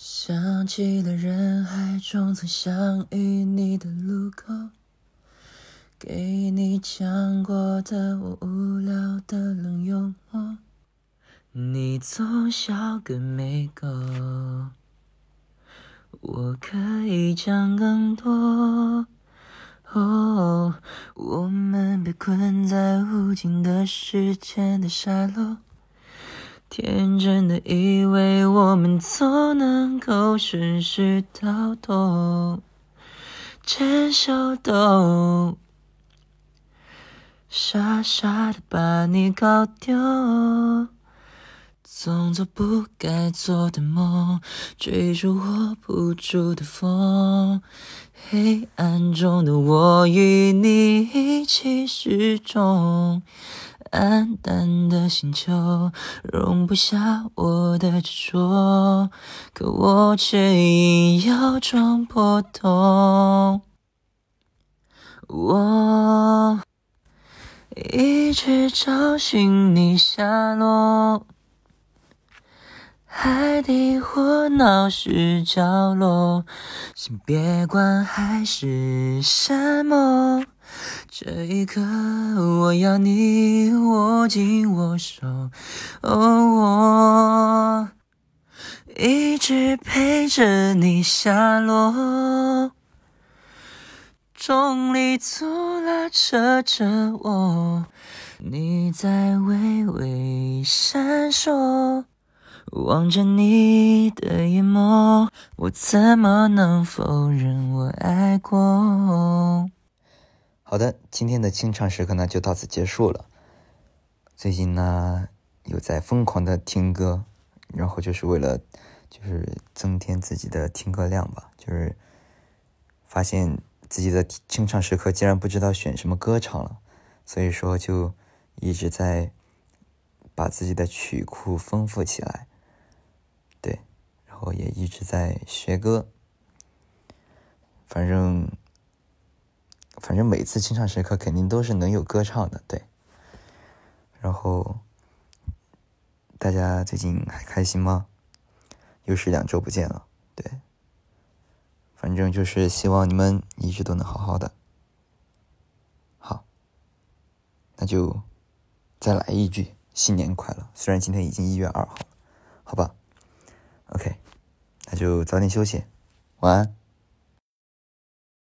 想起了人海中曾相遇你的路口，给你讲过的我无聊的冷幽默，你总笑个没够。我可以讲更多，我们被困在无尽的时间的沙漏。天真的以为我们总能够顺顺到当牵手都傻傻的把你搞丢，总做不该做的梦，追逐握不住的风，黑暗中的我与你一起失踪。暗淡的星球容不下我的执着，可我却硬要撞不懂。我一直找寻你下落，海底或闹市角落，请别管海誓山盟。这一刻，我要你握紧我手，哦，我一直陪着你下落，重力阻拉扯着我，你在微微闪烁，望着你的眼眸，我怎么能否认我爱过？好的，今天的清唱时刻呢就到此结束了。最近呢有在疯狂的听歌，然后就是为了就是增添自己的听歌量吧。就是发现自己的清唱时刻竟然不知道选什么歌唱了，所以说就一直在把自己的曲库丰富起来。对，然后也一直在学歌，反正。反正每次清唱时刻肯定都是能有歌唱的，对。然后大家最近还开心吗？又是两周不见了，对。反正就是希望你们一直都能好好的。好，那就再来一句新年快乐。虽然今天已经一月二号，好吧。OK，那就早点休息，晚安。